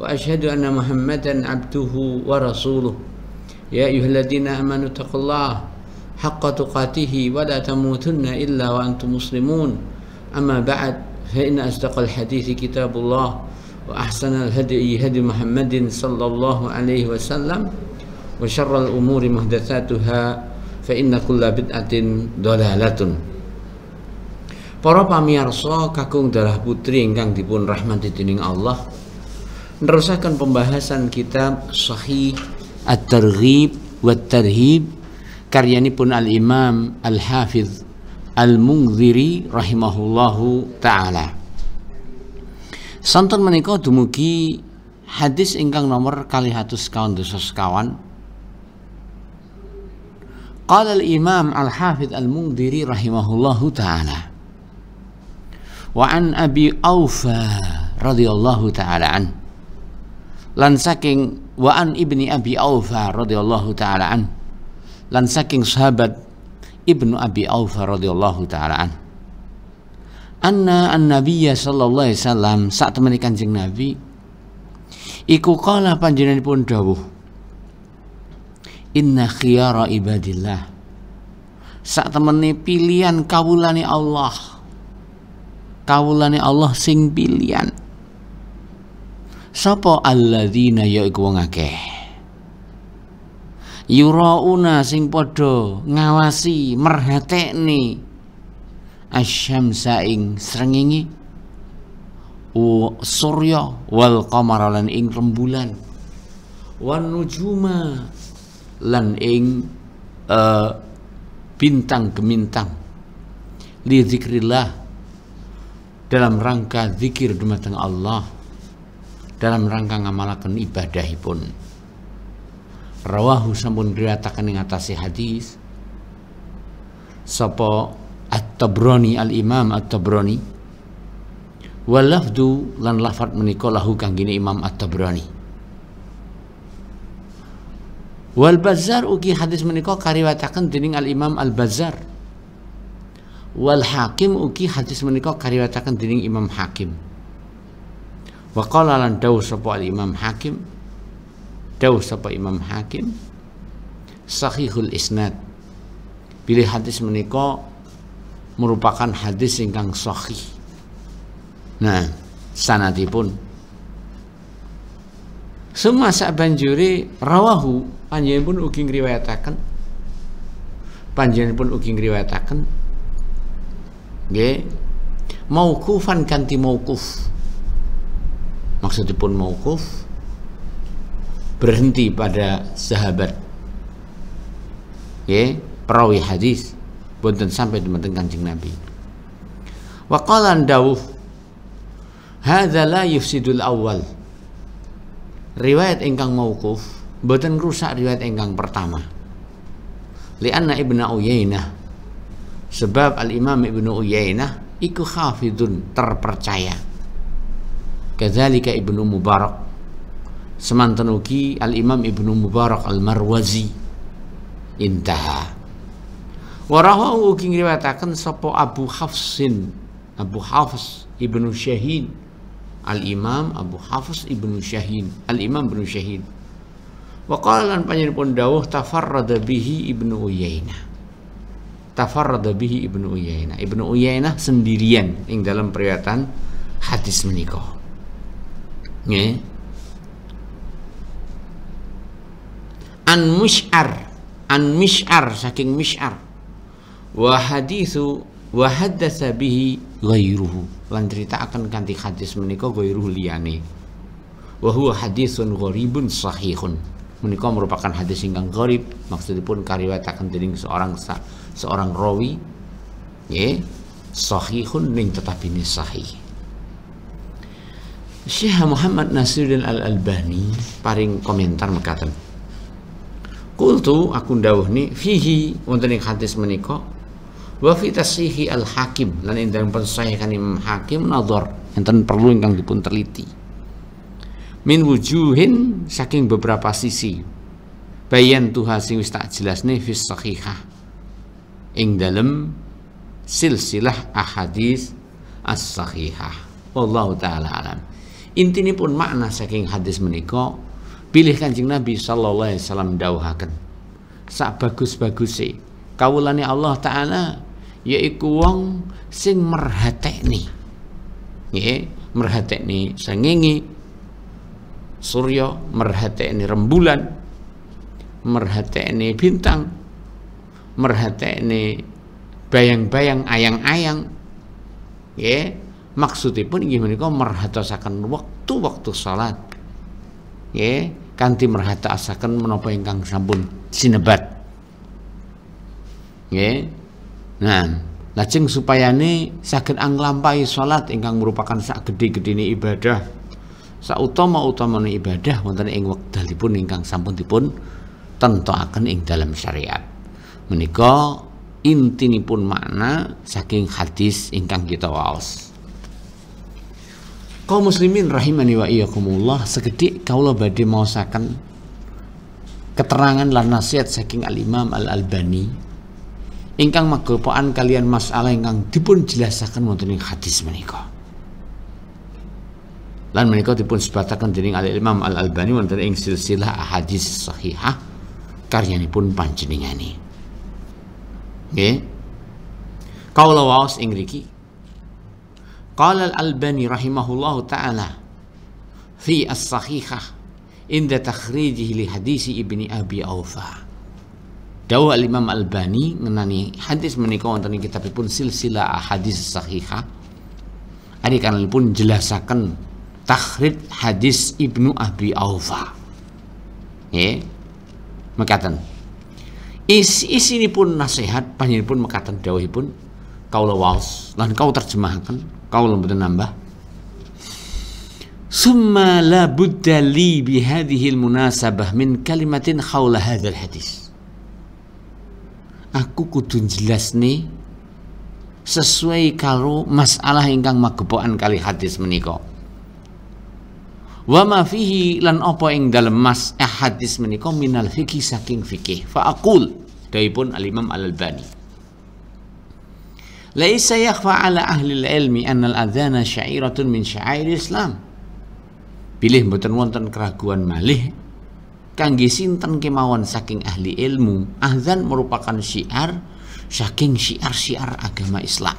وأشهد أن محمدا عبده ورسوله يا أيها الذين آمنوا اتقوا الله حق تقاته ولا تموتن إلا وأنتم مسلمون أما بعد فإن أصدق الحديث كتاب الله وأحسن الهدي هدي محمد صلى الله عليه وسلم وشر الأمور محدثاتها فإن كل بدعة ضلالة Para pamirsa kakung darah putri ingkang dipun rahmati dening Allah meneruskan pembahasan kitab Sahih At-Targhib wa Tarhib karya pun Al-Imam Al-Hafiz Al-Mungziri rahimahullahu taala. Santun menika dumugi hadis ingkang nomor kalihatus kawan dosa sekawan. Qala al-Imam al hafiz al Munziri rahimahullahu taala. Wa an Abi Aufa radhiyallahu taala an lan saking Wa'an ibni abi aufa radhiyallahu taala an lan saking sahabat ibnu abi aufa radhiyallahu taala an anna an Nabiya sallallahu alaihi wasallam saat temani kanjeng nabi iku kala panjenenganipun dawuh inna khiyara ibadillah saat temani pilihan kawulani Allah kawulani Allah sing pilihan sapa alladzina ya iku wong akeh yurauna sing padha ngawasi merhatekne asyamsa ing srengenge surya wal qamara lan ing rembulan wan nujuma lan ing uh, bintang gemintang li zikrillah dalam rangka zikir dumateng Allah dalam rangka ngamalakan ibadahipun rawahu sampun diratakan ing atase hadis sapa at-Tabrani al-Imam at-Tabrani walafdu lan lafat menika lahu gini Imam at-Tabrani wal Bazzar ugi hadis menika kariwatakan dening al-Imam al bazar wal Hakim ugi hadis menika kariwatakan dening Imam Hakim wa qala lan daw sapa imam hakim daw sapa imam hakim sahihul isnad pilih hadis menika merupakan hadis ingkang sahih nah sanadipun semua sak banjuri rawahu panjenengan pun ugi ngriwayataken panjenengan pun ugi ngriwayataken nggih mauqufan kanthi mauquf pun mukuf berhenti pada sahabat ya perawi hadis bukan sampai di mateng kancing Nabi Wakalan qala dawuh hadza la yufsidul awal riwayat ingkang mukuf bukan rusak riwayat ingkang pertama lianna ibnu Uyainah sebab al Imam Ibnu Uyainah iku hafidun terpercaya kadzalika Ibnu Mubarak semantan uki Al-Imam Ibnu Mubarak Al-Marwazi intaha wa uki ugi sopo Abu Hafsin Abu Hafs Ibnu Syahid Al-Imam Abu Hafs Ibnu Syahid Al-Imam Ibnu Syahid. wa panjang lan dawuh tafarrada bihi Ibnu Uyainah tafarrada bihi Ibnu Uyainah. Ibnu Uyainah sendirian ing dalam periwatan hadis menikah an Mish'ar, an Mish'ar saking Mish'ar. wa hadithu wa haddatsa bihi ghairuhu lan cerita akan ganti hadis menika ghairuhu liyane wa huwa haditsun gharibun sahihun menika merupakan hadis ingkang gharib maksudipun akan dening seorang seorang rawi nggih sahihun ning tetapi ini sahih Syekh Muhammad Nasiruddin Al-Albani paring komentar mekaten. Kultu aku ni fihi wonten ing hadis menika wa fi tasihi al-hakim lan dalem pensahihan Imam Hakim nazar enten perlu ingkang dipun teliti. Min wujuhin saking beberapa sisi. Bayan tuha sing wis tak jelasne fi sahihah. Ing dalem silsilah ahadis as-sahihah. Wallahu taala alam inti ini pun makna saking hadis meniko pilih kancing Nabi sallallahu alaihi wasallam dawahkan Sak bagus sih kawulani Allah taala yaiku wong sing merhatek Nggih, sengingi suryo merhatek merhatekni rembulan, merhatekni bintang, merhatekni bayang-bayang ayang-ayang. ye -ayang maksudipun inggih menika merhatosaken waktu-waktu salat ya? Kanti merhatosaken menapa ingkang sampun sinebat ya? nah lajeng supayane saged anglampahi salat ingkang merupakan sak gedhe-gedhene ibadah sak utama ini ibadah wonten ing wekdalipun ingkang sampun dipun akan ing dalam syariat menika intinipun makna saking hadis ingkang kita waos Kau muslimin rahimani wa iyyakumullah sekedik kaulah mau sakan keterangan lan nasihat saking Al Imam Al Albani ingkang magepokan kalian masalah ingkang dipun jelasakan wonten ing hadis menika lan menika dipun sebatakan dening Al Imam Al Albani wonten ing silsilah hadis sahihah pun karyanipun panjenengani nggih kaula waos ing riki Qala al-Albani rahimahullahu taala fi as-sahihah inda takhrijih li hadisi Ibni Abi Aufa. Dawah Imam Albani mengenai hadis menika wonten ing kitabipun silsilah hadis sahihah. Ari kan pun jelasaken takhrid hadis Ibnu Abi Aufa. Ya. Mekaten. Is isinipun nasihat pun mekaten dawuhipun kaula waos lan kau terjemahkan qaul betul nambah summa la budda li bihadhihi munasabah min kalimatin khawla hadhal hadis aku kudu jelas nih sesuai karo masalah ingkang magepokan kali hadis menika wa ma fihi lan apa ing dalem mas eh, hadis menika minal fikih saking fikih fa aqul daipun al Imam Al Albani Laisa yakhfa ala ahli ilmi annal adzana syairatun min syair Islam. Pilih mboten wonten keraguan malih kangge sinten kemawon saking ahli ilmu, azan merupakan syiar saking syiar-syiar agama Islam.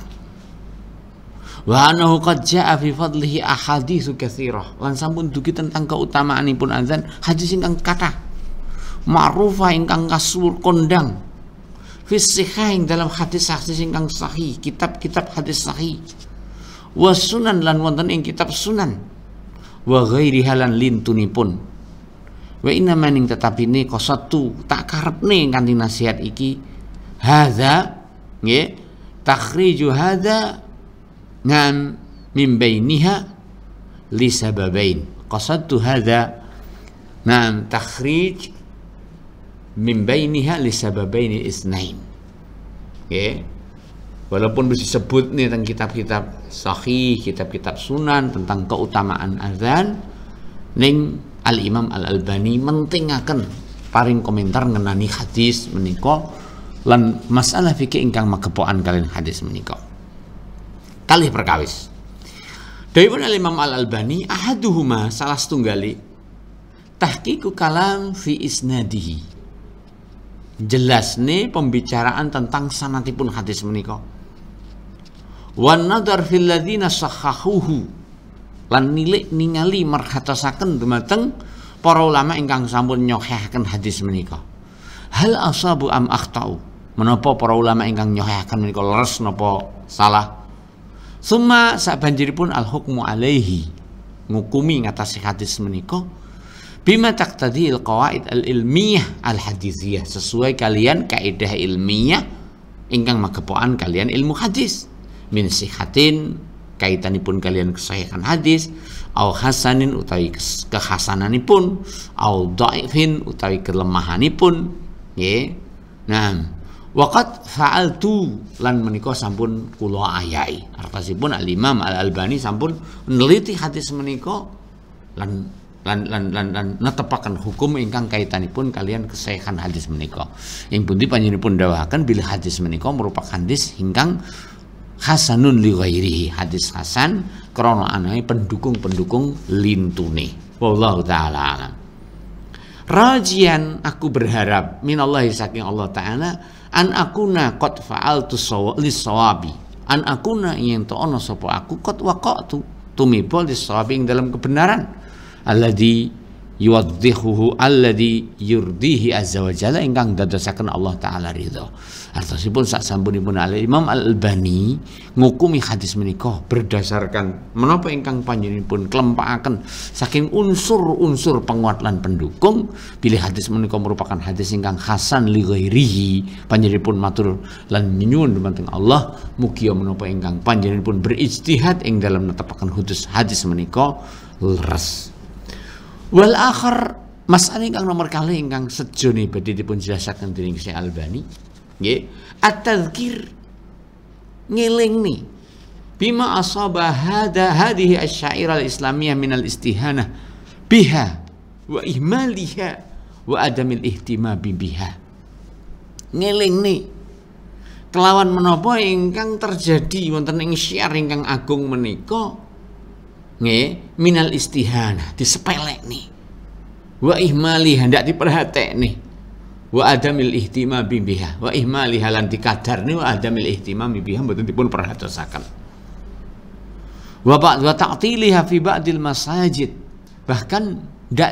Wa annahu qad jaa fi fadlihi ahaditsu katsirah. Lan sampun dugi tentang keutamaanipun azan hadis ingkang kathah. Ma'rufah ingkang kasur kondang fisihain dalam hadis-hadis yang sahih, kitab-kitab hadis sahih. Wa sunan lan wonten ing kitab sunan. Wa ghairi halan lintunipun. Wa inna maning tetapi ini kosatu tak nih kanthi nasihat iki hadha nge takhriju hadha ngam min lisababain li sababain. Qasadu hadza Nah, takhrij min bainiha li sababaini isnain. Oke. Walaupun bisa disebut nih tentang kitab-kitab sahih, kitab-kitab sunan tentang keutamaan azan, ning Al Imam Al Albani mentingaken paring komentar ngenani hadis menika lan masalah fikih ingkang magepokan kalian hadis menika. Kalih perkawis. Dewan Al Imam Al Albani ahaduhuma salah setunggali tahqiqu kalam fi isnadihi jelas nih pembicaraan tentang sanatipun hadis menikah. wan nadar fil ladzina sahahuhu lan nilik ningali merhatasaken dumateng para ulama ingkang sampun nyohihaken hadis menikah. hal asabu am akhtau menopo para ulama ingkang nyohihaken menikah leres nopo salah summa sabanjiripun al hukmu alaihi ngukumi ngatasi hadis menikah. Bima taqtadi al qawaid al ilmiyah al hadisiyah sesuai kalian kaidah ilmiah ingkang magepokan kalian ilmu hadis min sihatin kaitanipun kalian kesahihan hadis au hasanin utawi kehasananipun au dhaifin utawi kelemahanipun nggih nah Waqat fa'altu lan menika sampun kula ayai. Artasipun Al Imam Al Albani sampun neliti hadis menika lan lan lan lan lan netepakan hukum ingkang kaitanipun kalian kesehatan hadis menika. Ing pundi pun dakwahkan bila hadis menika merupakan hadis ingkang hasanun li hadis hasan krono anai pendukung-pendukung lintune wallahu taala alam rajian aku berharap minallahi saking Allah taala an akuna qad fa'altu sawabi an akuna yen to toono sapa aku qad waqatu tumibo lisawabi ing dalam kebenaran alladzi yuwaddihuhu alladzi yurdihi azza wa jalla ingkang dadosaken Allah taala ridho. Artosipun sak sampunipun al Imam Al-Albani ngukumi hadis menika berdasarkan menapa ingkang panjenenganipun kelempakaken saking unsur-unsur penguat lan pendukung pilih hadis menika merupakan hadis ingkang hasan li ghairihi panjenenganipun matur lan nyuwun dumateng Allah mugi menapa ingkang panjenenganipun berijtihad ing dalam netepaken hudus hadis menika leres wal akhir masalah ingkang nomor kali ingkang sejoni nih bedi dipun jelasaken dening Syekh Albani nggih at-tadzkir ngeling nih bima asaba hada hadhihi shair al-islamiyah al-istihana biha wa ihmaliha wa adamil ihtima biha ngeling nih kelawan menopo ingkang terjadi wonten ing syiar ingkang agung menika nge minal istihana disepelek nih wa ihmali hendak diperhatek nih wa adamil ihtima bimbiha wa ihmali halan dikadar nih wa adamil ihtima bimbiha betul dipun perhatosakan wa ba'd wa ta'tiliha fi ba'dil masajid bahkan ndak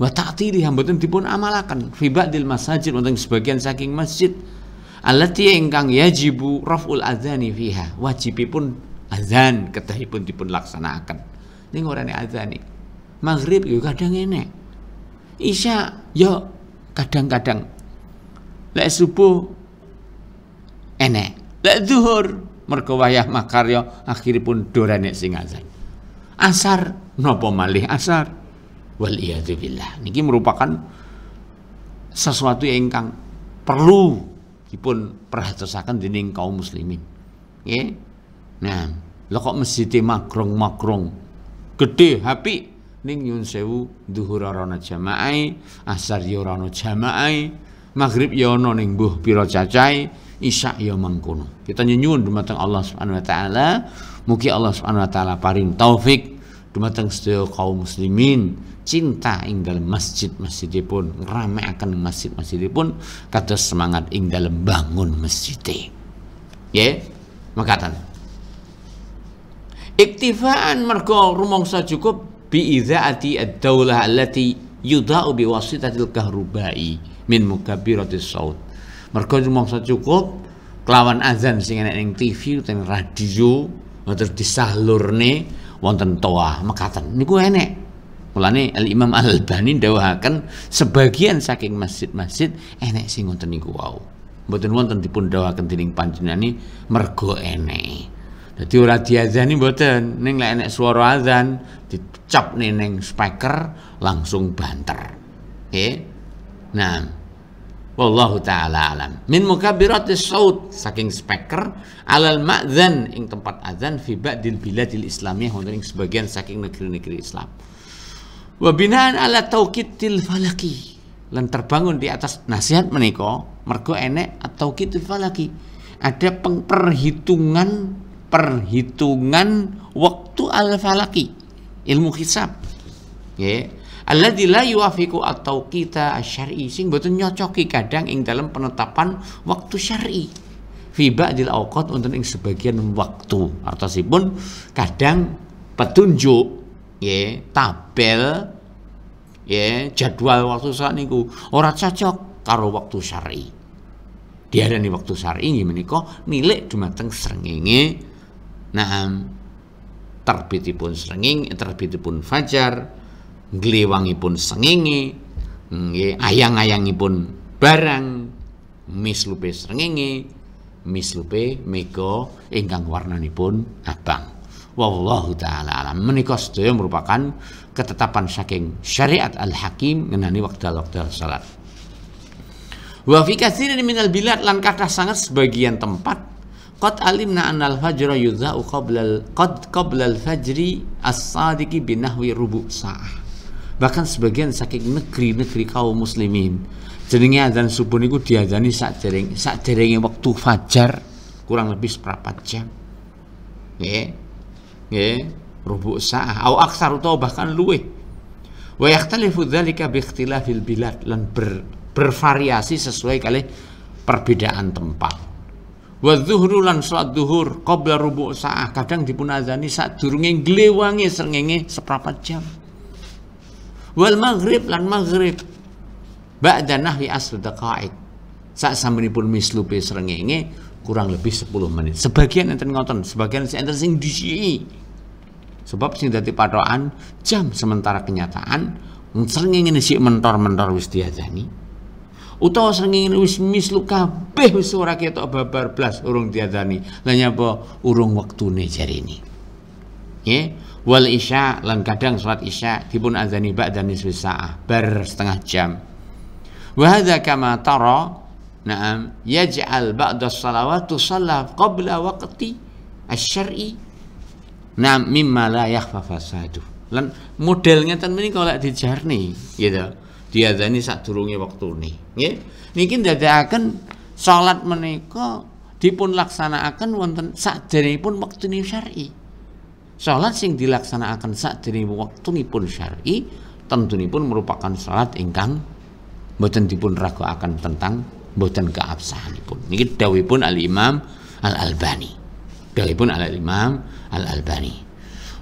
wa ta'tiliha betul dipun amalakan fi ba'dil masajid wonten sebagian saking masjid allati ingkang yajibu raf'ul adzani fiha wajibipun azan ketahipun dipun laksanakan ning ora nek adzan Maghrib yo kadang ngene. Isya yo kadang-kadang. Lek subuh enek. Lek zuhur mergo wayah makarya akhiripun dorane sing azan. Asar nopo malih asar? Wal billah. Niki merupakan sesuatu yang ingkang perlu dipun perhatosaken dening kaum muslimin. Nggih. Nah, lo kok masjid magrong-magrong gede happy, ning nyun sewu duhur rono jamaai asar yo ya rono jamaai maghrib yo ya ana ning buh piro cacai isya yo mangkono kita nyun dumateng Allah Subhanahu wa taala mugi Allah Subhanahu wa taala paring taufik dumateng sedaya kaum muslimin cinta ing dalam masjid-masjidipun akan masjid-masjidipun kata semangat ing dalam bangun masjid. Ya, e. yeah? makatan iktifaan mergo rumangsa cukup biidzaati ad-daulah allati yudha'u biwasitatil kahrubai min mukabiratis saut mergo rumangsa cukup kelawan azan sing enek ning TV utawa radio ngoten disalurne wonten toa mekaten niku enek mulane Al Imam Al Albani dawuhaken sebagian saking masjid-masjid enek sing ngoten niku wau mboten wonten dipun dawuhaken dening panjenengani mergo enek jadi ora diazani mboten, ning lek enek swara azan dicap nih speaker langsung banter. Oke. Okay? Nah, wallahu taala alam. Min mukabbiratis saut saking speaker alal ma'zan ing tempat azan fi ba'dil biladil islamiyah wonten ing sebagian saking negeri-negeri Islam. Wa binaan ala tauqitil falaki lan terbangun di atas nasihat menika mergo enek atau kitul falaki ada pengperhitungan perhitungan waktu al-falaki, ilmu hisab. Ya. Allah Alladzi la yuwafiqu atau kita syari sing betul nyocoki kadang ing dalam penetapan waktu syar'i. fiba ba'dil awqat untuk ing sebagian waktu. atau si pun kadang petunjuk ya, tabel ya, jadwal waktu saat niku ora cocok karo waktu syar'i. Diarani waktu syar'i ini menikah milik dumateng serengenge Naam terbitipun srenging terbitipun fajar gliwangipun pun sengingi ayang-ayangipun barang mislupe sengingi mislupe mega ingkang warnanipun abang wallahu taala alam menika sedaya merupakan ketetapan saking syariat al-hakim ngenani wekdal-wekdal salat wa fi minal bilad lan kathah sangat sebagian tempat Qad alimna al fajra yudha'u qabla qad qabla al-fajri as-sadiqi binahwi rubu sa'ah. Bahkan sebagian saking negeri-negeri kaum muslimin jenenge azan subuh niku diazani saat jaringnya waktu fajar kurang lebih seperempat jam. Nggih. Nggih, rubu sa'ah au aksar atau bahkan luwe. Wa yakhtalifu dzalika bi ikhtilafil bilad lan ber, bervariasi sesuai kali perbedaan tempat wa zuhru lan salat zuhur qabla rubu saah kadang dipun azani durunge glewange srengenge seprapat jam wal maghrib lan maghrib ba'da nahwi asr daqa'iq sak sampunipun mislupe srengenge kurang lebih 10 menit sebagian enten ngoten sebagian enten sing disi sebab sing dadi patokan jam sementara kenyataan srengenge sik mentor-mentor wis diazani utawa srengenge wis mislu kabeh wis ora ketok babar blas urung diadani lan nyapa urung wektune ini nggih wal isya lan kadang salat isya dipun azani ba'da nisfi sa'ah bar setengah jam wa hadza kama tara na'am yaj'al ba'da salawatu salla qabla waqti asy-syar'i na'am mimma la yakhfa fasadu lan modelnya ngeten menika lek dijarni gitu diadani sadurunge wektune nggih niki ndadekaken salat menika dipun laksanakaken wonten waktu wektunipun syar'i salat sing waktu sakderengipun pun syar'i tentu pun merupakan salat ingkang boten dipun akan tentang keabsahan pun. keabsahanipun Dawi pun Al Imam Al Albani Dawi pun Al Imam Al Albani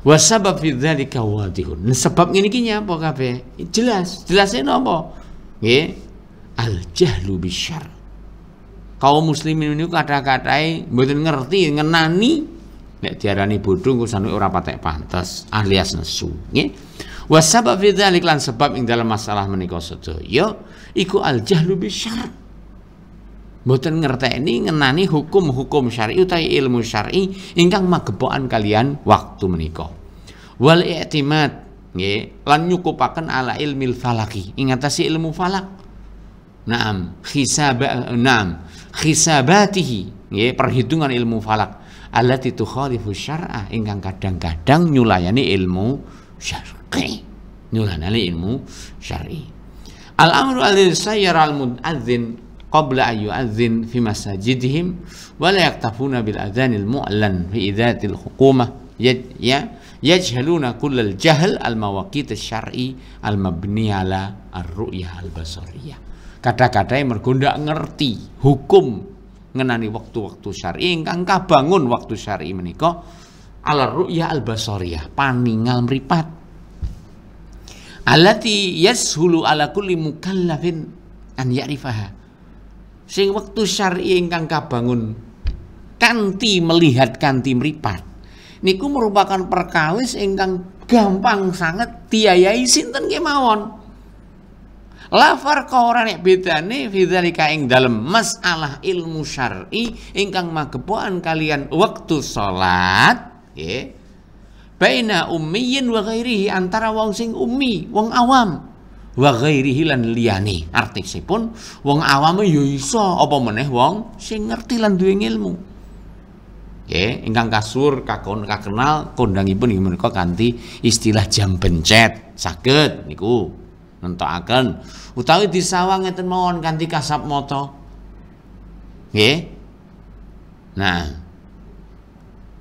wasabab fi dzalika wadihun. Sebab ngene iki nyapa kabeh? Jelas, jelasnya napa? Nggih al jahlu bisyar kaum muslimin ini kata-katai mboten ngerti ngenani nek diarani bodoh engko sanu ora patek pantes alias nesu nggih wasabab fi lan sebab ing dalam masalah menika sedaya iku al jahlu bisyar Mboten ngerteni ngenani hukum-hukum syar'i utawi ilmu syar'i ingkang magepokan kalian waktu menika. Wal i'timad nggih lan nyukupaken ala ilmil falaki. Ingatasi ilmu falak. Naam, khisaba naam, khisabatihi, ya, perhitungan ilmu falak allati tukhalifu syar'ah ingkang kadang-kadang nyulayani ilmu syar'i. Nyulayani ilmu syar'i. Al-amru alladhi sayyar al-muadzin qabla ayu yu'adzin fi masajidihim wa la yaktafuna bil adhanil mu'lan fi idhatil hukumah ya, ya yajhaluna kullal jahl al mawaqit asy-syar'i al mabni ala ar-ru'ya al-basariyah kadang-kadang mergo ndak ngerti hukum ngenani waktu-waktu syar'i ingkang kabangun waktu syar'i menika ala ru'ya al basoriyah paningal mripat alati yashulu ala kulli mukallafin an ya'rifaha sing waktu syar'i ingkang kabangun kanti melihat kanti mripat niku merupakan perkawis ingkang gampang sangat diayai sinten kemawon Lafar farqa beda bedane fidzalika ing dalam masalah ilmu syar'i ingkang magepuan kalian waktu sholat, ya, baina ummiyin wa ghairihi antara wong sing umi, wong awam wa ghairihi lan liyane artisipun wong awam ya iso apa meneh wong sing ngerti lan duwe ilmu ya, ingkang kasur kakon kakenal kondangipun nggih menika kanthi istilah jam bencet saged niku akan, utawi disawang ngeten mawon kanthi kasap mata ye, nah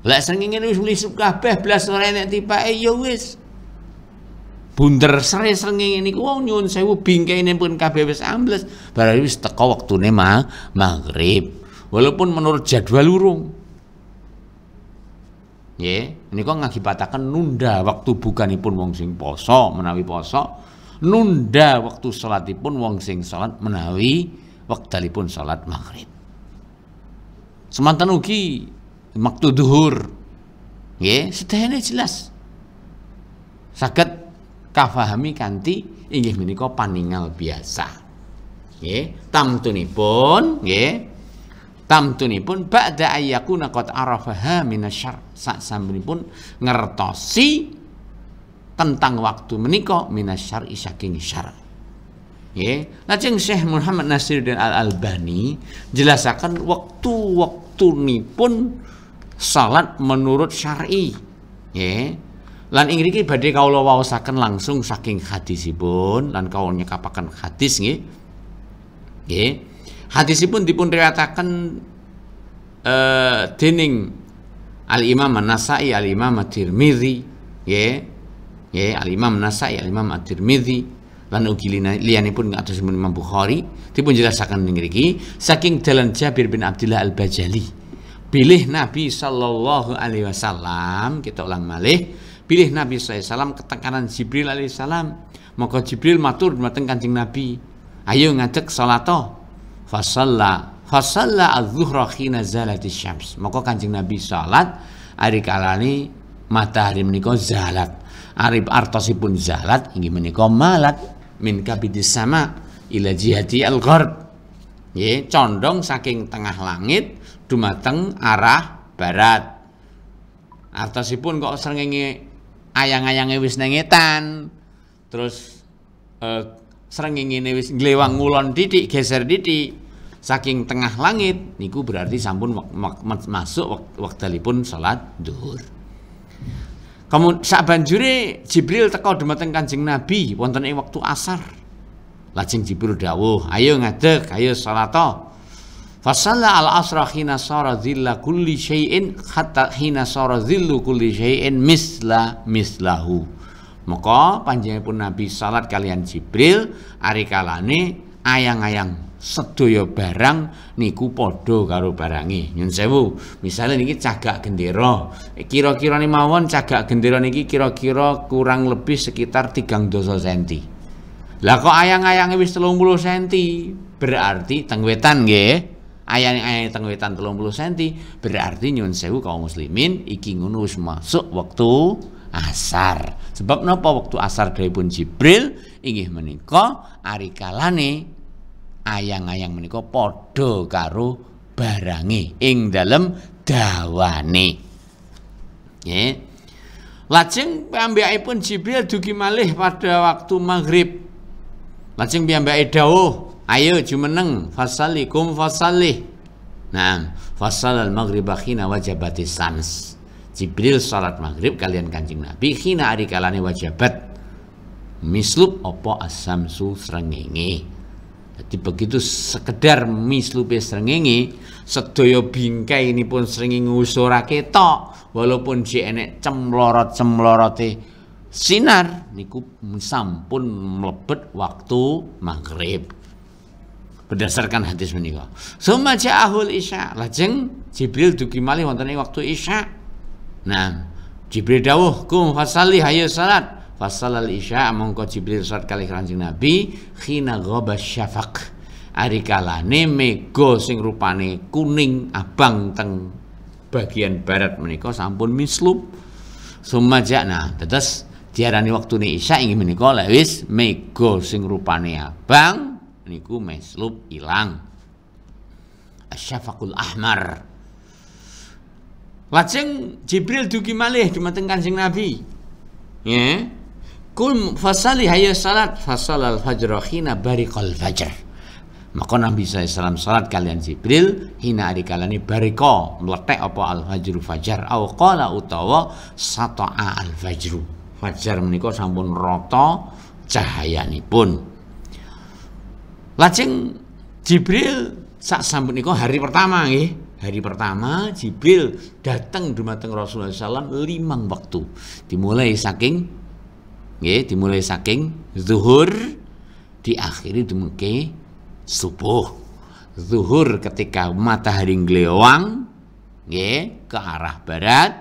lek srengenge wis mlisup kabeh blas ora enek tipake ya wis bunder sere srengenge niku wong nyuwun sewu bingkene pun kabeh wis ambles barang wis teko wektune ma maghrib walaupun menurut jadwal lurung, urung ini kok ngakibatakan nunda waktu bukanipun wong sing poso menawi poso nunda waktu sholat pun wong sing sholat menawi waktu pun sholat maghrib semantan ugi waktu duhur ya sedayane jelas sakit kafahami kanti ingin menikah paningal biasa ya ya tamtunipun ya tamtunipun ba'da ayyakuna qad arafaha minasyar sak pun ngertosi tentang waktu menikah minas syar'i saking syar. Ya, lajeng Syekh Muhammad Nasiruddin Al Albani jelasaken waktu-waktu pun salat menurut syar'i. Ya. Lan ing riki badhe kawula waosaken langsung saking hadisipun lan kawula nyekapaken hadis nggih. Nggih. Hadisipun dipun riwayataken eh dening Al Imam An-Nasa'i, Al Imam At-Tirmizi, nggih ya Al Imam Nasai Al Imam At-Tirmidzi lan ugi liyanipun atas Imam Bukhari dipun jelasaken mriki saking dalan Jabir bin Abdullah Al-Bajali pilih Nabi sallallahu alaihi wasallam kita ulang malih pilih Nabi sallallahu alaihi wasallam ketekanan Jibril alaihi salam maka Jibril matur mateng Kanjeng Nabi ayo ngajak salato fasalla fasalla az-zuhra khina zalati syams maka Kanjeng Nabi salat ari kalani matahari menika zalat Arif artosipun zahlat inggih menika malat min kabidis sama ila jihati al -gharb. Ye, condong saking tengah langit dumateng arah barat. Artosipun kok ini ayang ayangnya wis nengitan, Terus eh, ini wis glewang ngulon titik geser titik saking tengah langit niku berarti sampun masuk waktu waktalipun salat duhur. Kamu sak banjure Jibril teko dumateng Kanjeng Nabi wonten ing wektu asar. Lajeng Jibril dawuh, "Ayo ngadeg, ayo salata." Fasalla al asra hina sara dhilla kulli syai'in hatta hina sara dhillu kulli syai'in misla mislahu. Maka panjenenganipun Nabi salat kalian Jibril ari ayang-ayang sedaya barang niku padha karo barange. Nyun sewu, misale niki cagak gendera. Eh, kira-kirane mawon cagak gendera niki kira-kira kurang lebih sekitar 3 dosa senti. Lah kok ayang-ayange wis 30 senti, berarti teng wetan nggih. Ayang-ayang teng wetan 30 senti berarti nyun sewu kaum muslimin iki ngono wis masuk waktu asar. Sebab napa waktu asar pun Jibril inggih menika arikalane ayang-ayang menika podo karu barangi ing dalam dawane. Lacing Lajeng pun Jibril dugi malih pada waktu maghrib. Lajeng piyambake dawuh, "Ayo jumeneng fasalikum fasalih." Nah, fasal al maghrib khina wajabati sams. Jibril salat maghrib kalian kancing Nabi khina ari kalane wajabat. Mislub opo asam su srengenge di begitu sekedar mislupe srengenge sedoyo bingkai ini pun seringi usura ketok walaupun si enek cemlorot cemlorote sinar niku sampun melebet waktu maghrib berdasarkan hadis menikah semua ahul isya lajeng Jibril duki malih waktu isya nah Jibril dawuh kum fasali hayo salat Fasalal isya mongko Jibril surat kali Kanjeng Nabi khina ghabas syafaq. Ari kalane mega sing rupane kuning abang teng bagian barat menika sampun mislub. Sumajana tetes diarani waktu nih isya ingin menika lewis mego sing rupane abang niku mislub ilang. syafakul Ahmar. Lajeng Jibril dugi malih dumateng Kanjeng Nabi. Ya. Yeah. Kul fasali hayya salat fasal al fajr hina bariqal fajr. Maka Nabi SAW salat kalian Jibril hina adikalani bariko meletek apa al fajr fajar au qala utawa sata'a al fajr Fajar menika sampun rata cahayanipun. Lajeng Jibril sak sampun niku hari pertama nggih. Hari pertama Jibril datang di Rasulullah SAW limang waktu dimulai saking nggih dimulai saking zuhur diakhiri dumugi subuh zuhur ketika matahari nglewang nggih ke arah barat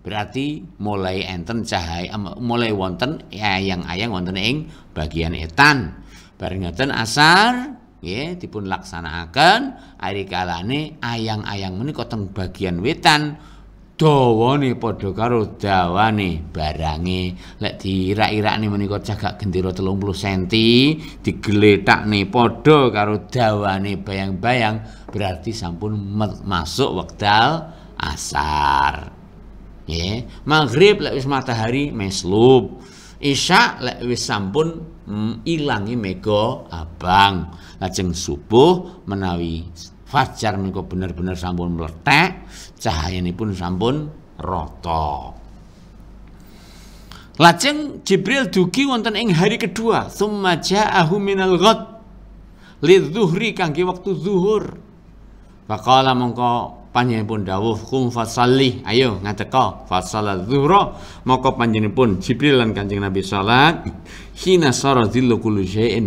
berarti mulai enten cahaya mulai wonten ayang-ayang wonten ing bagian etan bareng ngeten asar nggih dipun laksanakaken ari kalane ayang-ayang menika teng bagian wetan dawane padha karo dawane barange lek diirak-irakne menika cagak gendera 30 cm digeletakne padha karo dawane bayang-bayang berarti sampun masuk wekdal asar ya yeah. maghrib lek wis matahari meslub isya lek wis sampun mm, ilangi mega abang lajeng subuh menawi fajar menika bener-bener sampun meletek cahayanipun sampun rata Lajeng Jibril dugi wonten ing hari kedua, tsumma ja'ahu minal ghad lidzuhri kangge wektu zuhur. Faqala mongko Panjenipun dawuh kum fasalli ayo ngateka fasalat dzura maka panjenenganipun Jibril lan Kanjeng Nabi salat hina sara dzillu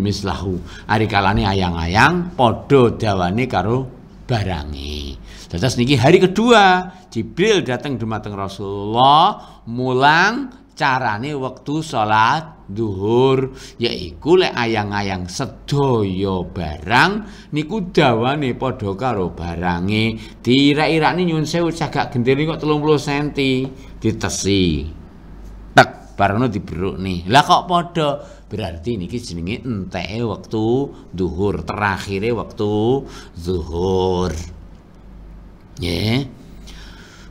mislahu ari kalane ayang-ayang podo dawane karo barangi Terus niki hari kedua Jibril datang dumateng Rasulullah mulang carane waktu salat duhur, yaiku lek ayang-ayang sedaya barang niku dawane padha karo barange diirak-irakne nyun sewu cagak gendene kok 30 cm ditesi tek barono nih, lah kok padha berarti niki jenenge enteke waktu duhur, terakhir waktu zuhur ya yeah.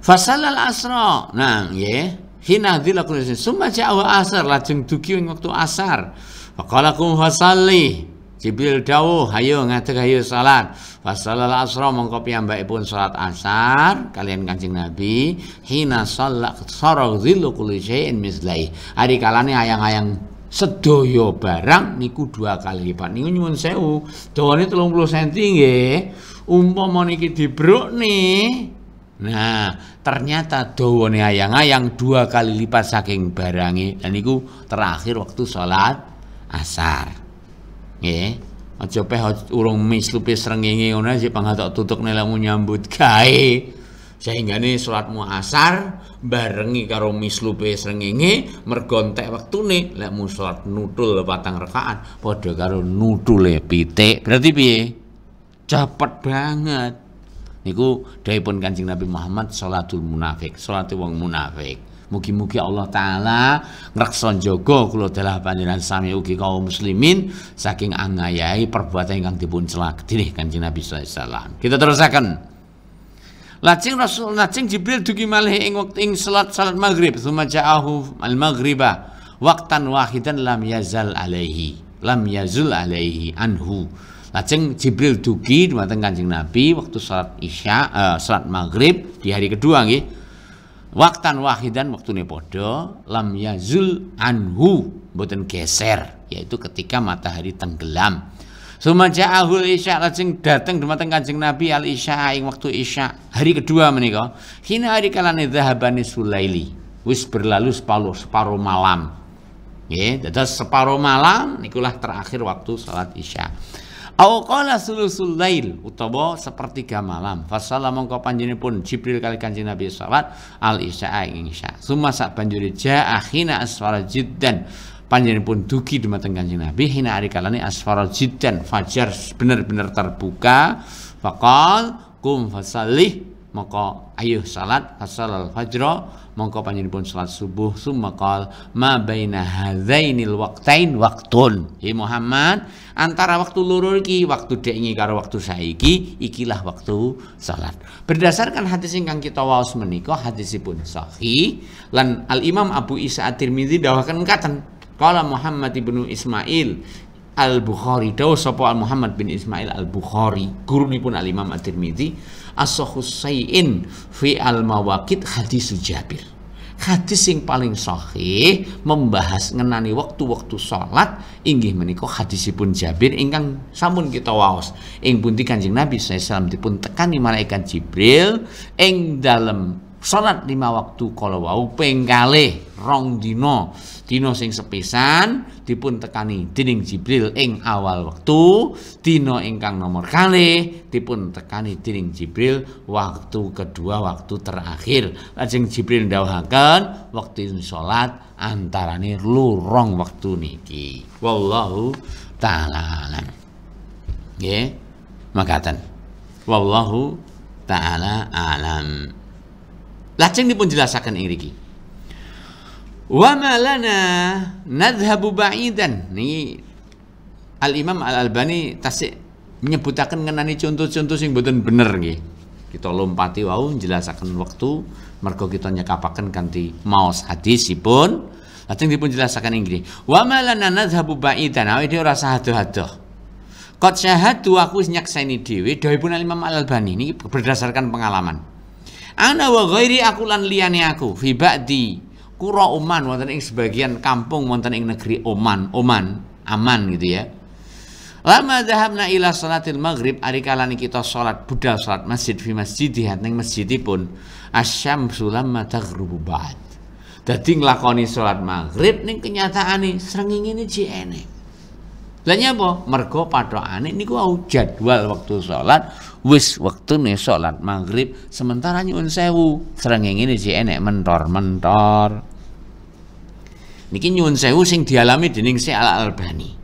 fasal al asra nah ya. yeah hina dzila kulli summa ja'a asar lajeng dugi ing wektu asar faqala qum fasalli Jibril dawuh hayo ngadeg hayo salat fasallal asra mongko pun salat asar kalian Kanjeng Nabi hina salak sorok dzillu kulli syai'in mislai ari kalane ayang-ayang sedoyo barang niku dua kali lipat niku nyuwun sewu dawane 30 cm nggih umpama niki dibrukne Nah, ternyata dawane ayang-ayang dua kali lipat saking barangi dan itu terakhir waktu sholat asar. Nggih. Aja peh urung mislupe srengenge ngono sing pangatok tutuk nelamu nyambut gawe. Sehingga nih sholatmu asar barengi karo mislupe srengenge mergontek wektune mu sholat nutul patang rekaan padha karo nutule pitik. Berarti piye? Cepet banget niku dari pun kancing Nabi Muhammad salatul munafik, sholatul wong munafik. Mugi-mugi Allah taala ngerakson jogo kulo telah panjenengan sami ugi kaum muslimin saking angayai perbuatan yang dipun celak dening kancing Nabi saw. Kita terus Kita Lacing Lacing Rasul lacing Jibril dugi malih ing waktu ing salat salat maghrib, Suma ja'ahu al-maghriba Waktan wahidan lam yazal alaihi lam yazul alaihi anhu Lajeng Jibril dugi dumateng Kanjeng Nabi waktu salat Isya, uh, salat Maghrib di hari kedua nggih. Waktan wahidan waktu padha lam yazul anhu boten geser yaitu ketika matahari tenggelam. Sumaja ahul isya lajeng dateng dumateng Kanjeng Nabi al isya ing waktu isya hari kedua menikah. Hina hari kalane dahabani sulaili. Wis berlalu separuh separuh malam. Ya, dados separuh malam nikulah terakhir waktu salat isya. Auqala sulusul lail utawa sepertiga malam. Fasala mongko pun Jibril kali Kanjeng Nabi salat al isya ing isya. Suma sak banjuri jaa hina asfara jiddan. duki dugi dumateng Kanjeng Nabi hina ari kalane asfara jiddan fajar bener-bener terbuka. Faqal kum fasalih maka ayo salat fasalal fajra panjang pun salat subuh summa qal ma baina hadzainil waqtain waqtun Hi Muhammad antara waktu lurur iki waktu dekngi karo waktu saiki ikilah waktu salat berdasarkan hadis ingkang kita waos menika hadisipun sahih lan Al Imam Abu Isa at tirmidzi dawuhaken katen Kala Muhammad ibnu Ismail Al-Bukhari dawuh sapa Muhammad bin Ismail Al-Bukhari gurunipun Al-Imam At-Tirmizi as-sahhu fi al-mawaqit hadis Jabir hadis yang paling sahih membahas ngenani waktu-waktu salat inggih menika hadisipun Jabir ingkang samun kita waos ing pundi Kanjeng Nabi sallallahu alaihi wasallam dipun tekani malaikat Jibril ing dalem salat lima waktu kalau wau penggale rong dino dino sing sepisan dipun tekani dining Jibril ing awal waktu dino ingkang nomor kali dipun tekani dining Jibril waktu kedua waktu terakhir lajeng Jibril waktu ndhawuhaken antara salat antarane lurong waktu niki wallahu taala alam makatan makatan wallahu taala alam Lajeng dipun jelasaken ing riki. Wa ma lana nadhhabu ba'idan. Ni Al Imam Al Albani tasik nyebutaken ngenani contoh-contoh sing boten bener nggih. Kita lompati wau jelasaken waktu mergo kita nyekapaken kanthi maos hadisipun lajeng dipun jelasaken ing riki. Wa ma lana nadhhabu ba'idan. Awake dhewe ora sahadah-hadah. Kot syahadu aku nyakseni dhewe al Imam Al Albani ini berdasarkan pengalaman. Ana wa ghairi aku lan liyane aku fi ba'di kura Oman wonten ing sebagian kampung wonten ing negeri Oman, Oman, aman gitu ya. Lama dahabna ila salatil maghrib kalani kita salat budal salat masjid fi masjidih ning masjidipun asyam sulam taghrubu ba'd. Dadi nglakoni salat maghrib ning kenyataane srengenge ini jene. Lainnya nyapa? Mergo patokane niku au jadwal waktu sholat wis nih sholat maghrib sementara nyuwun sewu ini si enek mentor-mentor. Niki nyuwun sewu sing dialami dening si Al Albani.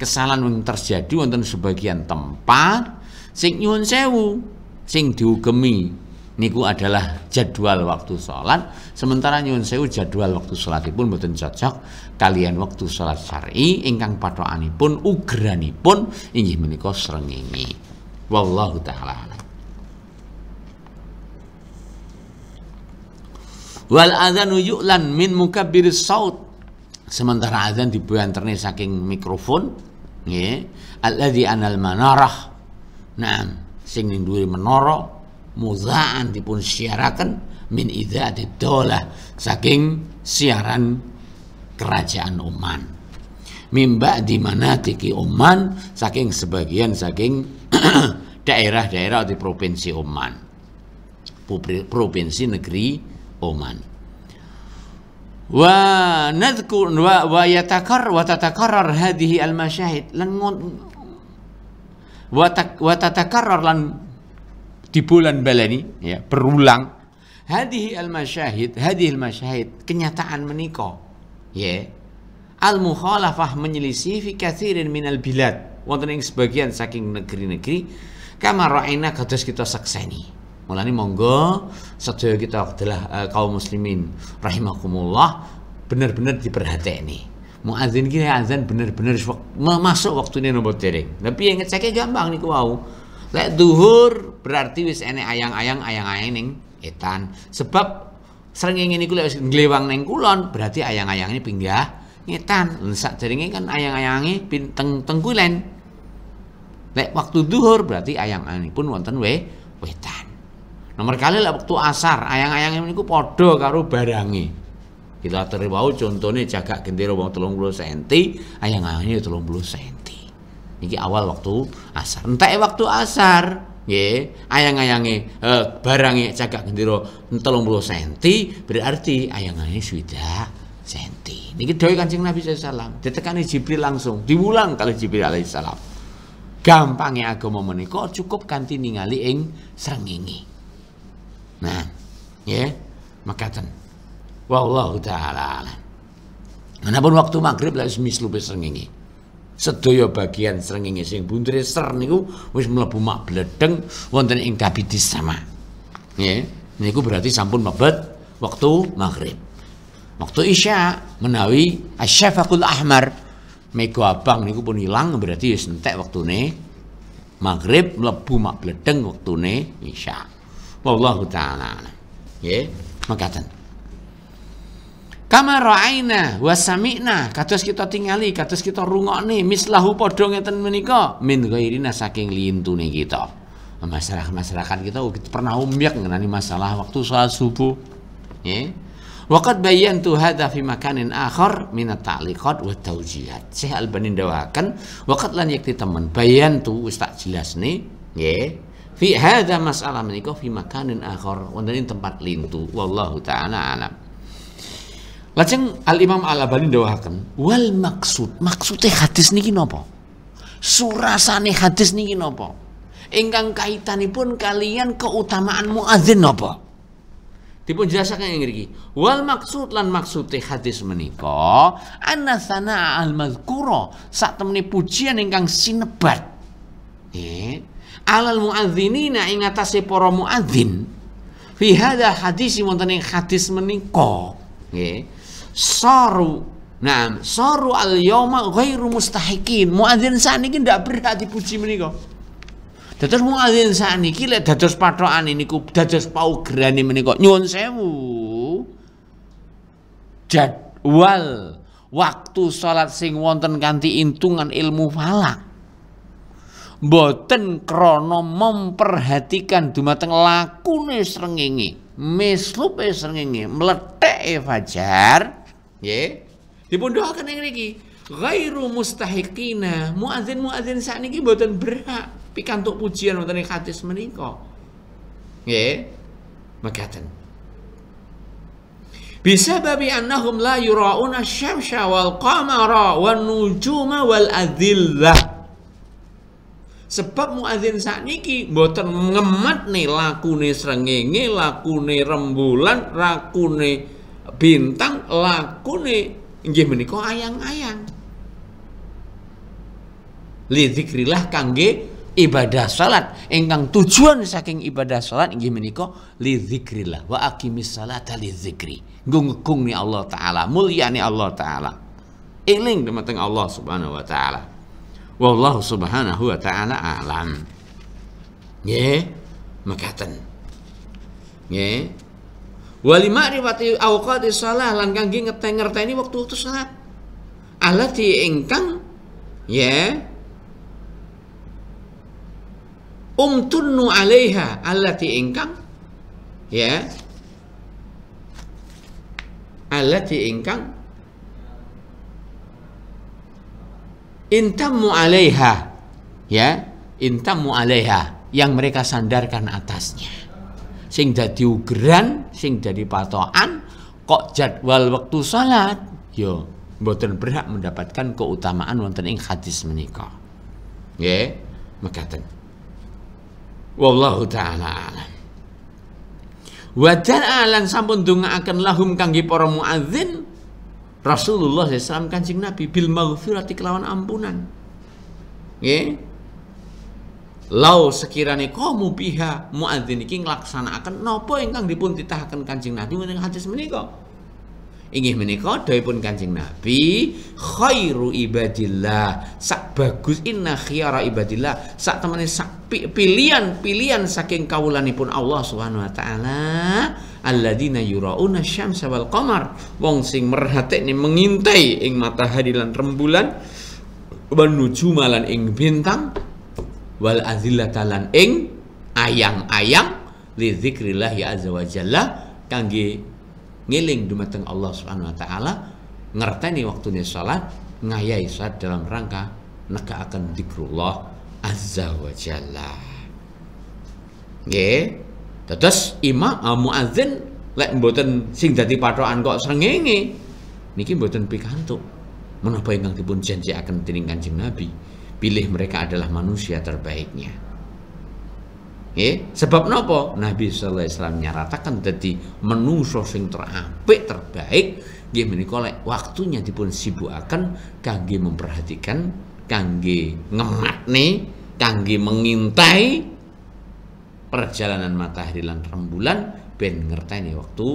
Kesalahan yang terjadi wonten sebagian tempat sing nyuwun sewu sing diugemi niku adalah jadwal waktu sholat sementara nyun sewu jadwal waktu sholat pun betul cocok kalian waktu sholat syar'i ingkang pun ugrani pun ingin menika ini wallahu taala wal adzanu yu'lan min muka biri saut sementara adzan ternih saking mikrofon nggih alladzi anal manarah nah sing ning dhuwur menara muzaan dipun siarakan min idzati daulah saking siaran kerajaan Oman mimba di mana tiki Oman saking sebagian saking daerah-daerah di provinsi Oman provinsi negeri Oman wa nadku wa wa yatakar wa tatakarrar hadhihi al masyahid lan wa tatakarrar lan di bulan baleni ya berulang hadihi al masyahid hadihi al masyahid kenyataan menikah ya al mukhalafah menyelisih fi min al bilad wonten ing sebagian saking negeri-negeri kama ra'ina kados kita sakseni Mulane monggo sedaya kita adalah uh, kaum muslimin rahimakumullah benar-benar diperhateni. Muazin ki azan benar-benar masuk waktunya nomor tering Tapi yang ngeceknya gampang niku wau. Lek duhur berarti wis ene ayang-ayang ayang-ayang ning etan. Sebab sering ingin iku lek wis nglewang ning kulon berarti ayang-ayang ini pinggah ngetan. Sak jaringe kan ayang-ayange pinteng tengkulen. Lek waktu duhur berarti ayang-ayang pun wonten we wetan. Nomor kali lek waktu asar ayang-ayang niku padha karo barangi. Kita aturi contohnya jaga gendera wong 30 cm, ayang-ayangnya 30 cm. Niki awal waktu asar. Entek waktu asar, nggih ayang ayangnya eh, barange cagak gendera 30 cm berarti ayang ayangnya sudah senti niki dawuh kancing Nabi sallallahu alaihi ditekani Jibril langsung diwulang kali Jibril alaihi salam gampangnya agama menikah cukup ganti ningali ing srengenge nah ya makaten wallahu taala Menapun waktu maghrib lah semislu ini sedaya bagian srengenge sing buntute ser niku wis mlebu mak bledeng wonten ing kabidis sama. Nggih, niku berarti sampun mebet waktu maghrib. Waktu isya menawi asyafaqul ahmar mega abang niku pun ilang berarti wis entek wektune maghrib mlebu mak bledeng wektune isya. Wallahu taala. Nggih, makatan Kama ra'aina wa sami'na kita tingali katus kita nih. mislahu padha ngeten menika min ghairina saking lintune kita. masalah masyarakat kita pernah umyak mengenai masalah waktu sholat subuh. Ya. Waqad tuh hadza fi makanin akhar min at-ta'liqat wa tawjihat. Syekh Albani dawakan. waqad lan yakti teman tuh wis tak jelasne nggih. Fi hadza masalah menika fi makanin akhar wonten tempat lintu wallahu taala alam. Lajeng Al Imam Al Albani doakan, wal maksud, maksudnya hadis niki napa? Surasane hadis niki napa? Ingkang kaitanipun kalian keutamaan muadzin nopo? Dipun jelasaken ing mriki. Wal maksud lan maksudnya hadis menika Anasana Al Mazkuro, mazkura saktemene pujian ingkang sinebat. Eh, alal muadzinina ing atase para muadzin. Fi hadha hadis wonten ing hadis menika. Eh, Soru Nah, soru al yoma ghairu mustahikin. Muadzin saniki ndak berhak dipuji menika. Dados muadzin saniki lek dados ini niku dados paugerane menika nyuwun sewu. Jadwal waktu salat sing wonten kanthi intungan ilmu falak. Boten krana memperhatikan dumateng lakune srengenge, mislupe srengenge, mletheke fajar. Ya. Dipun doakan yang lagi gairu mustahikina muazin muazin saat ini buatan berhak pikantuk pujian buatan yang hadis menika. ya makatan Bisa babi annahum la yurauna syamsya wal qamara wal nujuma wal adillah. Sebab muadzin sakniki buatan ngemat nih lakune laku lakune rembulan, lakune bintang lakune inggih menika ayang-ayang. Lidzikrillah kangge ibadah salat ingkang tujuan saking ibadah salat inggih menika lidzikrillah wa aqimis salata lidzikri. Ngunggekung nih Allah taala, mulyani Allah taala. Eling dumateng Allah Subhanahu wa taala. Wallahu subhanahu wa taala alam. Nggih, mekaten. Nggih. Wali ma'rifati awqati shalah lan kangge ngeteng-ngerteni waktu-waktu salat. Allah diingkang ya umtunnu alaiha Allah diingkang ya Allah diingkang intamu alaiha ya intamu alaiha yang mereka sandarkan atasnya sing jadi ugeran sing jadi patokan kok jadwal waktu salat yo ya, mboten berhak mendapatkan keutamaan wonten ing hadis menika nggih mekaten wallahu taala alam Wajar alam sampun akan lahum kangge para muadzin Rasulullah SAW kancing Nabi bil maghfirati kelawan ampunan. Nggih. Lau sekirane kamu akan muadzin iki nglaksanakaken napa ingkang dipun titahaken Kanjeng Nabi wonten hadis menika. Inggih menika pun kancing Nabi khairu ibadillah sak bagus inna khiyara ibadillah sak temene sak pilihan-pilihan saking pun Allah Subhanahu wa taala alladzina yurauna syamsa wal qamar wong sing merhatekne mengintai ing matahari lan rembulan menuju malan ing bintang wal azillatalan ing ayang-ayang li zikrillah ya azza wa jalla kangge ngeling dumateng Allah Subhanahu wa taala ngerteni waktune salat ngayai salat dalam rangka neka akan zikrullah azza wa jalla nggih terus imam uh, ah, muadzin lek mboten sing dadi patokan kok srengenge niki mboten pikantuk menapa ingkang dipun janjiaken dening Kanjeng Nabi pilih mereka adalah manusia terbaiknya. Ya, sebab nopo Nabi sallallahu alaihi wasallam nyaratakan jadi menuso sing terapik terbaik Dia menika waktunya dipun akan kangge memperhatikan, kangge nih, kangge mengintai perjalanan matahari dan rembulan ben ngerteni waktu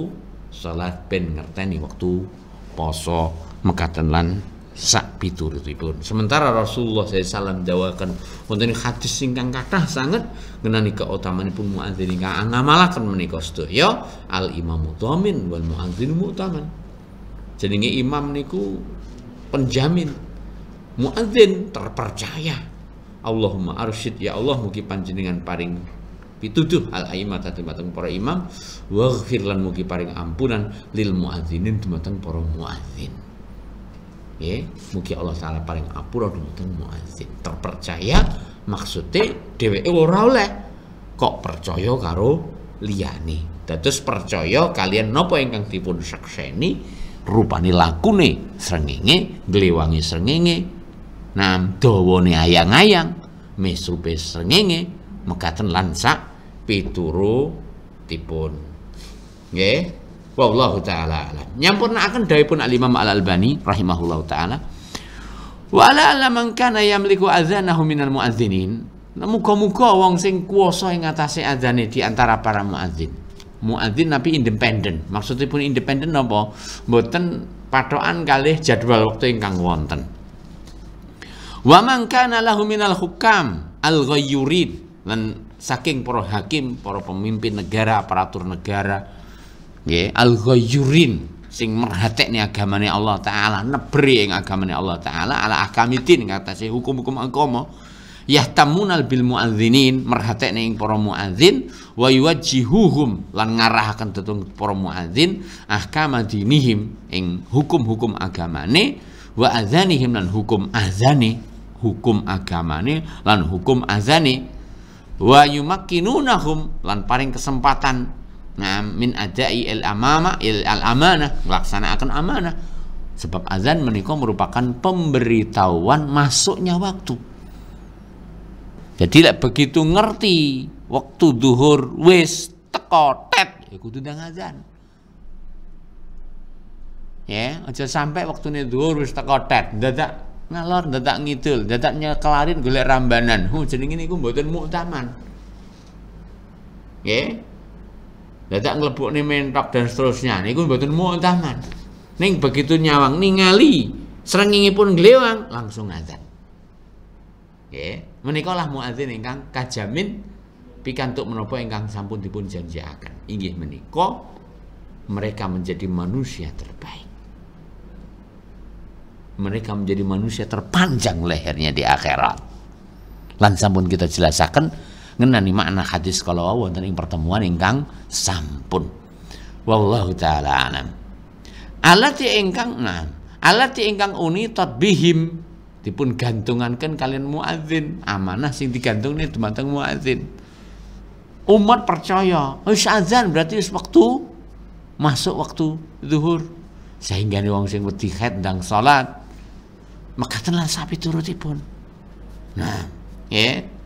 salat ben ngerteni waktu poso mekaten lan sak piturutipun. Sementara Rasulullah SAW jawakan wonten hadis ingkang kathah sanget ngenani keutamanipun muadzin ingkang menikah menika sedaya al imamu dhamin wal muadzin mu'taman. Jenenge imam niku penjamin. Muadzin terpercaya. Allahumma arsyid ya Allah mugi panjenengan paring pituduh al aimat dumateng para imam waghfir lan mugi paring ampunan lil muadzinin dumateng para muadzin ya mungkin Allah salah paling apura dumateng muazin terpercaya maksudnya dewe ora oleh kok percaya karo liyane dados percaya kalian nopo ingkang dipun sakseni rupane lakune srengenge glewangi srengenge nam dawane ayang-ayang mesrupe srengenge mekaten lansak pituru tipun nggih wallahu taala alam nyampurnaaken pun Al Imam Al Albani rahimahullahu taala wa ala ala man kana yamliku adzanahu minal muadzinin nah, Muka-muka wong sing kuasa ing ngatasi adzane di antara para muadzin muadzin tapi independen pun independen apa? mboten patokan kali jadwal waktu kang wonten wa man kana lahu minal hukam al ghayyurin lan saking para hakim para pemimpin negara aparatur negara nggih al ghayurin sing merhatekne agamane Allah taala nebri ing agamane Allah taala ala akamitin kata si hukum-hukum agama ya tamun al bil muadzinin nih ing para muadzin wa yuwajjihuhum lan ngarahkan tetung para muadzin ahkama dinihim ing hukum-hukum agamane wa azanihim lan hukum azani hukum agamane lan hukum azani wa yumakkinunahum lan paring kesempatan nah, min adai il amama il al amanah melaksanakan amana. sebab azan menikah merupakan pemberitahuan masuknya waktu jadi tidak begitu ngerti waktu duhur wis tekotet. tet ya azan ya aja sampai waktu waktunya duhur wis tekotet, tet dadak ngalor dadak ngitul, dadak nyekelarin golek rambanan hu ini niku mboten muktaman ya lah ngelebuk nih mentok dan seterusnya buatin mau mu'taman. nih begitu nyawang ngali ningali pun glewang langsung azan. Nggih, menika lah muadzin engkang kajamin pikantuk menopo engkang sampun dipun akan Inggih menika mereka menjadi manusia terbaik mereka menjadi manusia terpanjang lehernya di akhirat. Lan sampun kita jelasaken ngenani makna hadis kalau wonten tentang pertemuan ingkang sampun. Wallahu taala alam. Alati ingkang nah, alati ingkang uni bihim dipun gantungankan kalian muadzin amanah sing digantung nih dumateng muadzin umat percaya wis azan berarti wis waktu masuk waktu zuhur sehingga nih wong sing wedi dan salat mekatenlah sapi turutipun nah ya yeah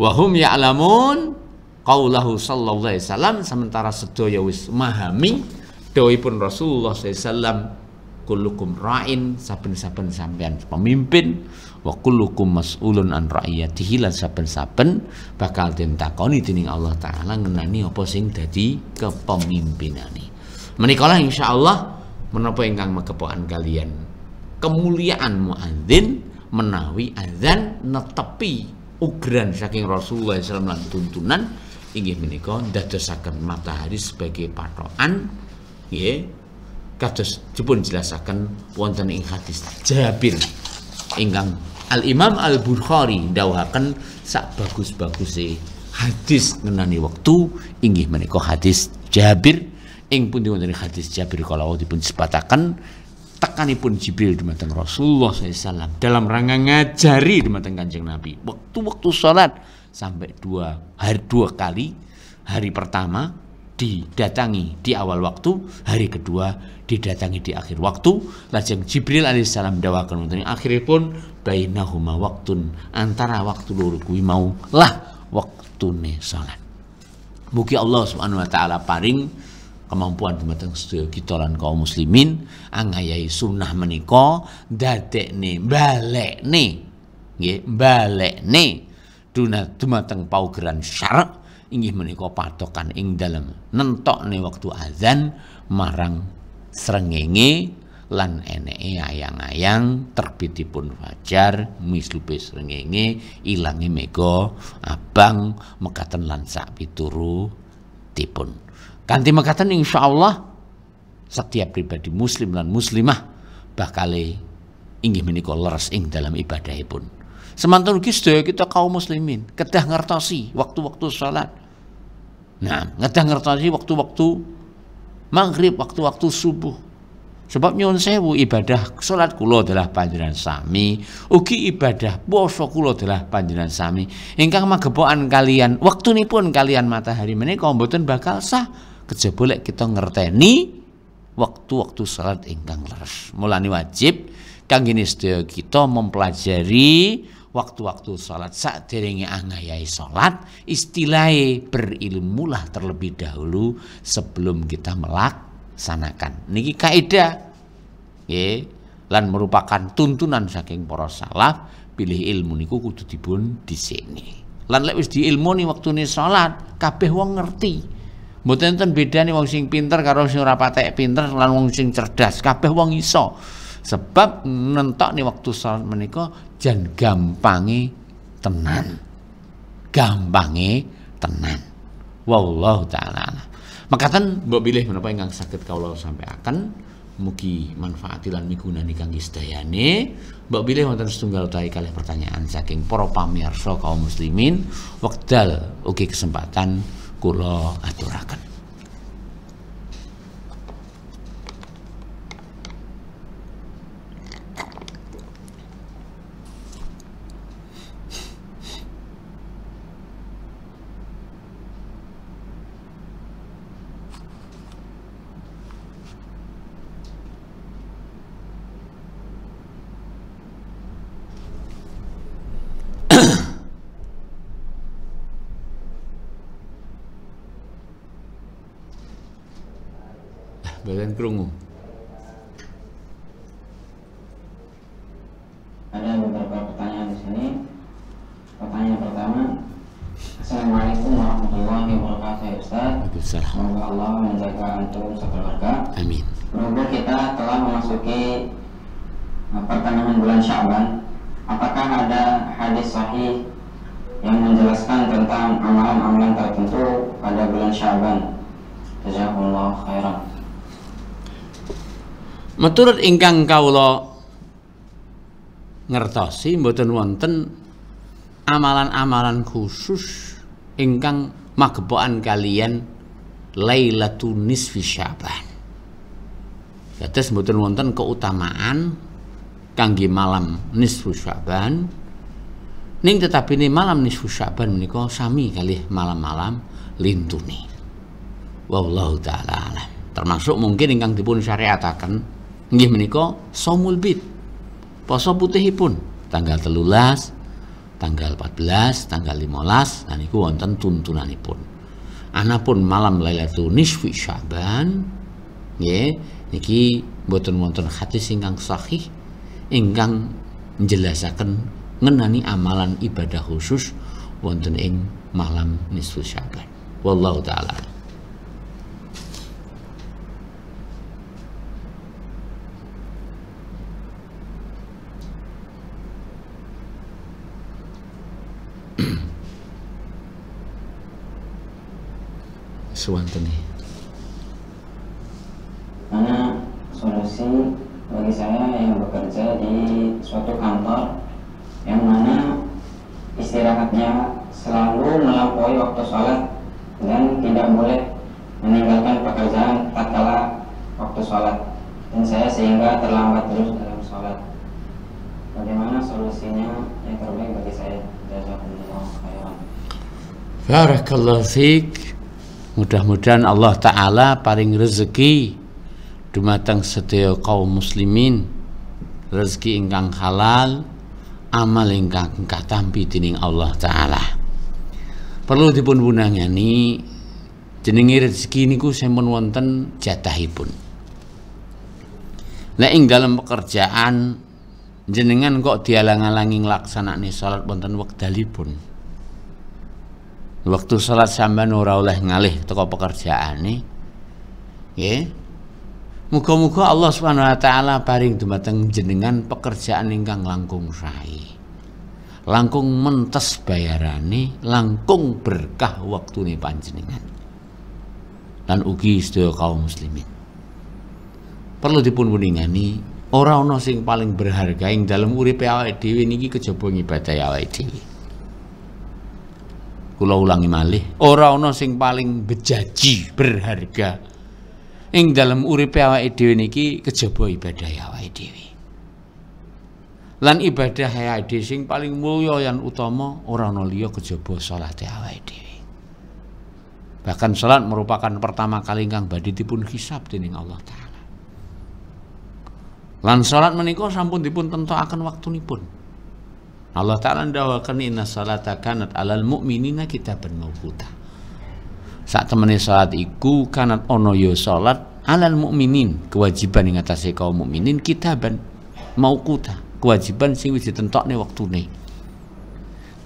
wahum ya'lamun qaulahu sallallahu alaihi wasallam sementara sedaya wis memahami dawuhipun Rasulullah sallallahu kullukum ra'in saben-saben sampean pemimpin wa kullukum mas'ulun an ra'iyatihi lan saben-saben bakal ditakoni dening Allah taala ngenani apa sing dadi kepemimpinane menikalah insyaallah menapa ingkang mekepokan kalian kemuliaan muadzin menawi azan netepi ugran saking Rasulullah SAW lan tuntunan inggih menika ndadosaken matahari sebagai patokan nggih kados dipun jelaskan wonten ing hadis Jabir ingkang Al Imam Al Bukhari dawuhaken sak bagus-baguse hadis ngenani waktu ingin menikah, hadis Jabir ing pun wonten hadis Jabir kalau dipun sebataken tekanipun Jibril dumateng Rasulullah SAW dalam rangka ngajari dumateng Kanjeng Nabi waktu-waktu sholat sampai dua hari dua kali hari pertama didatangi di awal waktu hari kedua didatangi di akhir waktu lajeng Jibril alaihissalam dawakan wonten akhiripun bainahuma waktu antara waktu loro kuwi mau lah waktune sholat mugi Allah Subhanahu wa taala paring kemampuan dumateng sedaya kita lan kaum muslimin angayahi sunnah menika dadekne balekne nggih Duna dumateng paugeran syarak inggih meniko patokan ing dalam nentok ne waktu azan marang serengenge lan eneke ayang-ayang terbitipun fajar mislupe serengenge ilange mega abang mekaten lan sak pituru tipun Kanti mekaten insya Allah setiap pribadi muslim dan muslimah bakale ingin menikah leres ing dalam ibadah pun. ugi kisah kita kaum muslimin kedah ngertasi waktu-waktu sholat. Nah, kedah ngertasi waktu-waktu maghrib, waktu-waktu subuh. Sebab nyon sewu ibadah sholat kulo adalah panjiran sami, ugi ibadah puasa kulo adalah panjiran sami. Ingkang magepokan kalian, waktu ini pun kalian matahari menikah, mboten bakal sah kerja boleh kita ngerteni waktu-waktu salat ingkang leres. Mulane wajib kangge sedaya kita mempelajari waktu-waktu salat derenge angayai salat istilahnya berilmulah terlebih dahulu sebelum kita melaksanakan niki kaidah nggih lan merupakan tuntunan saking para salaf pilih ilmu niku kudu dibun di sini lan lek wis waktu nih salat kabeh wong ngerti Mboten beda nih wong sing pinter karo sing ora patek pinter lan wong sing cerdas, kabeh wong iso. Sebab nentokne wektu salat menika jan gampangi tenan. Gampangi tenan. Wallahu taala. Mekaten mbok bilih menapa ingkang sakit kawula sampaikan. Mugi manfaati lan migunani kangge sedayane. Mbok bilih wonten setunggal utawi kali pertanyaan saking para pamirsa kaum muslimin wekdal ugi kesempatan kula aturaken Meturut ingkang lo ngertosi mboten wonten amalan-amalan khusus ingkang magepokan kalian Lailatul Nisfi Syaban. Dados mboten wonten keutamaan kangge malam Nisfu Syaban. Ning tetapi ini malam Nisfu Syaban menika sami kali malam-malam lintuni. Wallahu taala alam. Termasuk mungkin ingkang dipun syariataken Nggih menika Somul Bid. Poso putihipun tanggal telulas, tanggal 14, tanggal 15 dan niku wonten tuntunanipun. Anapun malam Lailatul Nisfi Syaban nggih niki boten wonten hadis ingkang sahih ingkang menjelaskan ngenani amalan ibadah khusus wonten ing malam nisfu Syaban. Wallahu taala Suwantoni? Karena solusi bagi saya yang bekerja di suatu kantor yang mana istirahatnya selalu melampaui waktu sholat dan tidak boleh meninggalkan pekerjaan tatkala waktu sholat dan saya sehingga terlambat terus dalam sholat bagaimana solusinya yang terbaik bagi saya jazakumullah khairan Barakallahu fiik Mudah-mudahan Allah Ta'ala paling rezeki Dumateng setia kaum muslimin Rezeki ingkang halal Amal ingkang katampi dening Allah Ta'ala Perlu dipun wunangani Jenengi rezeki niku semen wonten jatahipun. Nek ing dalam pekerjaan jenengan kok dialang-alangi nglaksanakne salat wonten wekdalipun. Waktu sholat sampean ora oleh ngalih toko pekerjaan Nggih. muka-muka Allah Subhanahu wa taala paring dumateng jenengan pekerjaan ingkang langkung sae. Langkung mentes bayarane, langkung berkah waktune panjenengan. dan ugi sedaya kaum muslimin. Perlu dipun weningani orang ana sing paling berharga ing dalam uripe awake dhewe niki kejaba ngibadahi awake dhewe kula ulangi malih ora ana sing paling bejaji berharga ing dalam uripe awake dhewe niki kejaba ibadah awake dhewe lan ibadah awake sing paling mulya yang utama ora ana liya kejaba salate awake dhewe bahkan salat merupakan pertama kali kang badhe dipun hisab dening Allah taala lan salat menika sampun dipun tentokake pun Allah Ta'ala mendawakan inna salata kanat alal mu'minina kita nubuta saat temani salat iku kanat ono yo salat alal mu'minin kewajiban yang atasnya kaum mu'minin kita ban mau kuta kewajiban sing wis waktu nih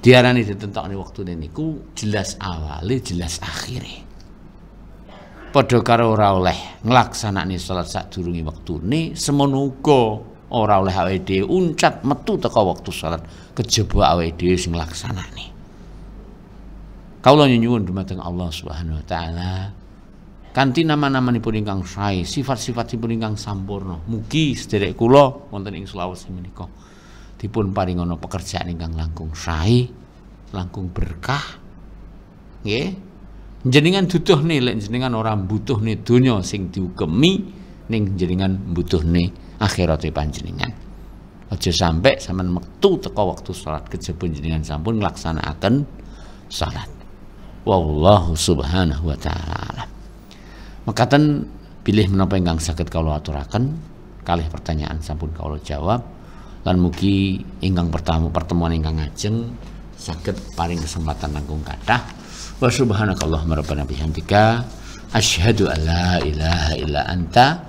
diarani waktu waktu niku jelas awali jelas akhire padha karo ora oleh nglaksanakne salat sadurunge waktu semono uga Orang oleh awake dhewe uncat metu teko waktu salat kejebak awake dhewe sing laksanane kawula nyuwun dumateng Allah Subhanahu wa taala kanthi nama nama nipu ingkang sae, sifat-sifatipun sifat ingkang sampurna. Mugi sederek kula wonten ing Sulawesi menika dipun paringana pekerjaan ingkang langkung sae, langkung berkah. Nggih. Jenengan duduh nih, jenengan orang butuh nih dunia sing diugemi ning jenengan butuh nih akhirate panjenengan. Aja sampai sampean waktu teko wektu salat kejebun jenengan sampun nglaksanakaken salat. Wallahu subhanahu wa taala. Mekaten pilih menapa ingkang saged kalau aturaken kalih pertanyaan sampun kalau jawab dan mugi ingkang pertama pertemuan ingkang ngajeng sakit paling kesempatan langkung kathah wa subhanakallahumma rabbana bihamdika asyhadu an la ilaha illa anta